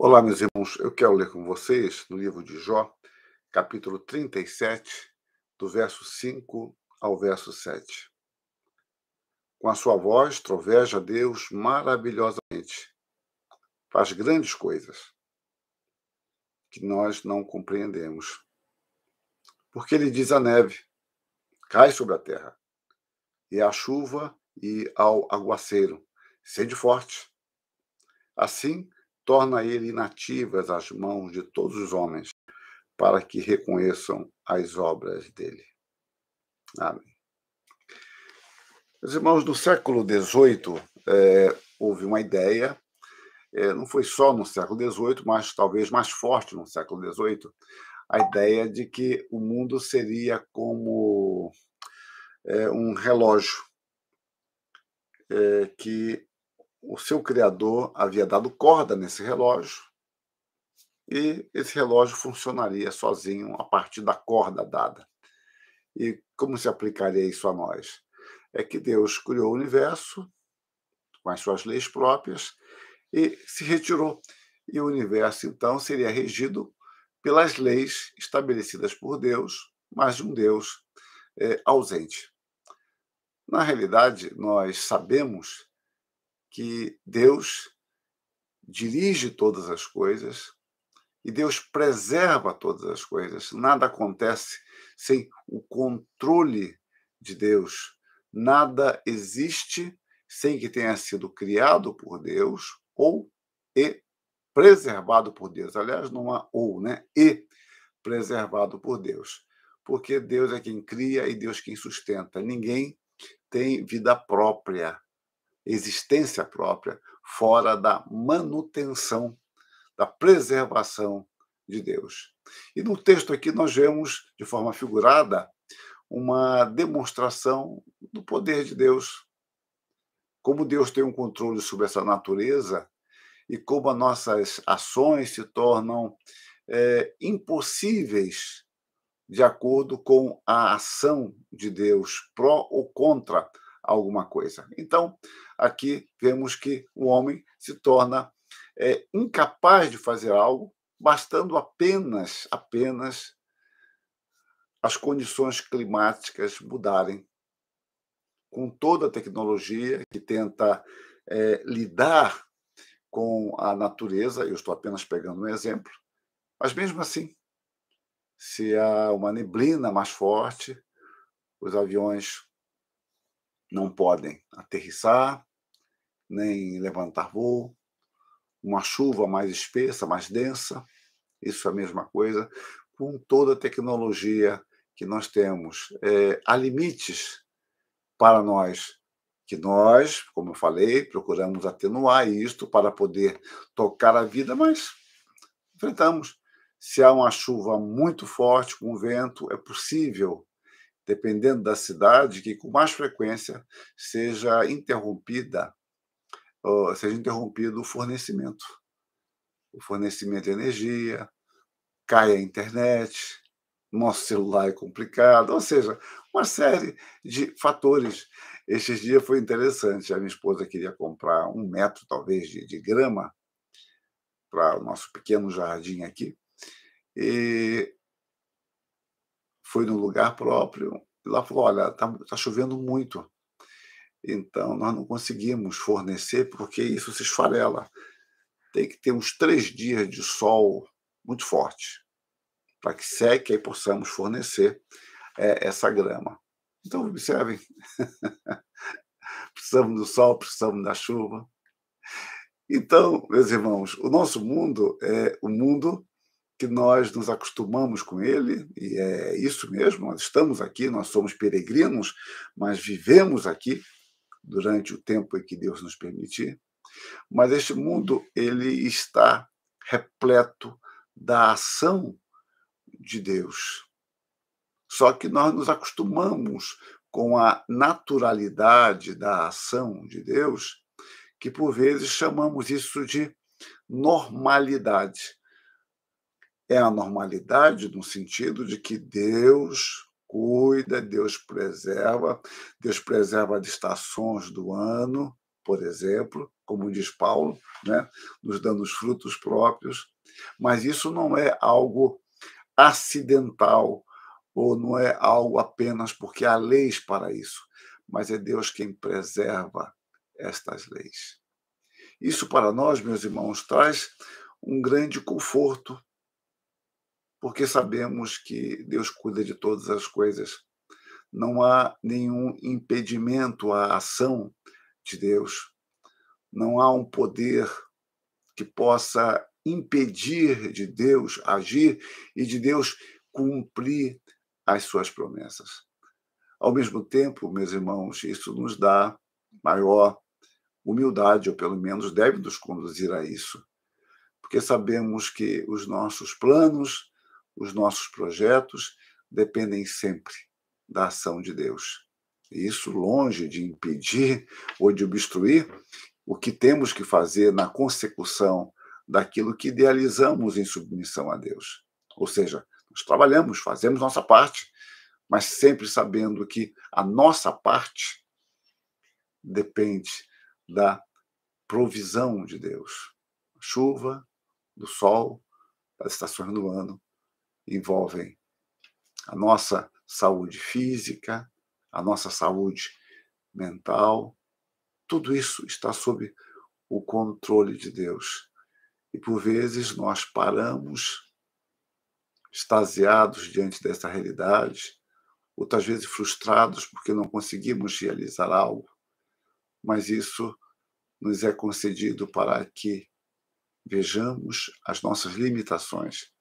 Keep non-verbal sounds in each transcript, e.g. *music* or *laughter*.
Olá, meus irmãos, eu quero ler com vocês no livro de Jó, capítulo 37, do verso 5 ao verso 7. Com a sua voz, troveja Deus maravilhosamente. Faz grandes coisas que nós não compreendemos. Porque ele diz a neve: cai sobre a terra, e a chuva e ao aguaceiro, sede forte. Assim, torna ele inativas às mãos de todos os homens, para que reconheçam as obras dele. Amém. Meus irmãos, no século XVIII é, houve uma ideia, é, não foi só no século XVIII, mas talvez mais forte no século XVIII, a ideia de que o mundo seria como é, um relógio é, que o seu criador havia dado corda nesse relógio e esse relógio funcionaria sozinho a partir da corda dada. E como se aplicaria isso a nós? É que Deus criou o universo com as suas leis próprias e se retirou. E o universo, então, seria regido pelas leis estabelecidas por Deus, mas de um Deus é, ausente. Na realidade, nós sabemos que Deus dirige todas as coisas e Deus preserva todas as coisas. Nada acontece sem o controle de Deus. Nada existe sem que tenha sido criado por Deus ou e preservado por Deus. Aliás, não há ou, né? E preservado por Deus. Porque Deus é quem cria e Deus quem sustenta. Ninguém tem vida própria existência própria, fora da manutenção, da preservação de Deus. E no texto aqui nós vemos, de forma figurada, uma demonstração do poder de Deus. Como Deus tem um controle sobre essa natureza e como as nossas ações se tornam é, impossíveis de acordo com a ação de Deus, pró ou contra alguma coisa. Então, aqui vemos que o homem se torna é, incapaz de fazer algo, bastando apenas, apenas as condições climáticas mudarem. Com toda a tecnologia que tenta é, lidar com a natureza, eu estou apenas pegando um exemplo, mas mesmo assim, se há uma neblina mais forte, os aviões não podem aterrissar, nem levantar voo. Uma chuva mais espessa, mais densa, isso é a mesma coisa. Com toda a tecnologia que nós temos, é, há limites para nós, que nós, como eu falei, procuramos atenuar isto para poder tocar a vida, mas enfrentamos. Se há uma chuva muito forte, com vento, é possível dependendo da cidade, que com mais frequência seja interrompida, seja interrompido o fornecimento. O fornecimento de energia, cai a internet, nosso celular é complicado, ou seja, uma série de fatores. Este dia foi interessante. A minha esposa queria comprar um metro, talvez, de, de grama para o nosso pequeno jardim aqui. E foi num lugar próprio. E lá falou: olha, está tá chovendo muito. Então, nós não conseguimos fornecer, porque isso se esfarela. Tem que ter uns três dias de sol muito forte, para que seque e possamos fornecer é, essa grama. Então, observem: *laughs* precisamos do sol, precisamos da chuva. Então, meus irmãos, o nosso mundo é o mundo que nós nos acostumamos com ele, e é isso mesmo, nós estamos aqui, nós somos peregrinos, mas vivemos aqui durante o tempo em que Deus nos permitir. Mas este mundo ele está repleto da ação de Deus. Só que nós nos acostumamos com a naturalidade da ação de Deus, que por vezes chamamos isso de normalidade é a normalidade no sentido de que Deus cuida, Deus preserva, Deus preserva as estações do ano, por exemplo, como diz Paulo, né? nos dando os frutos próprios, mas isso não é algo acidental ou não é algo apenas porque há leis para isso, mas é Deus quem preserva estas leis. Isso para nós, meus irmãos, traz um grande conforto, porque sabemos que Deus cuida de todas as coisas. Não há nenhum impedimento à ação de Deus. Não há um poder que possa impedir de Deus agir e de Deus cumprir as suas promessas. Ao mesmo tempo, meus irmãos, isso nos dá maior humildade, ou pelo menos deve nos conduzir a isso, porque sabemos que os nossos planos, os nossos projetos dependem sempre da ação de Deus. E isso longe de impedir ou de obstruir o que temos que fazer na consecução daquilo que idealizamos em submissão a Deus. Ou seja, nós trabalhamos, fazemos nossa parte, mas sempre sabendo que a nossa parte depende da provisão de Deus. Chuva, do sol, das estações do ano, envolvem a nossa saúde física, a nossa saúde mental. Tudo isso está sob o controle de Deus. E por vezes nós paramos extasiados diante dessa realidade, outras vezes frustrados porque não conseguimos realizar algo. Mas isso nos é concedido para que vejamos as nossas limitações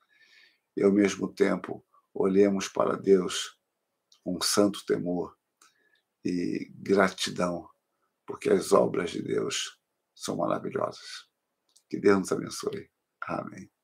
e ao mesmo tempo olhemos para Deus com um santo temor e gratidão, porque as obras de Deus são maravilhosas. Que Deus nos abençoe. Amém.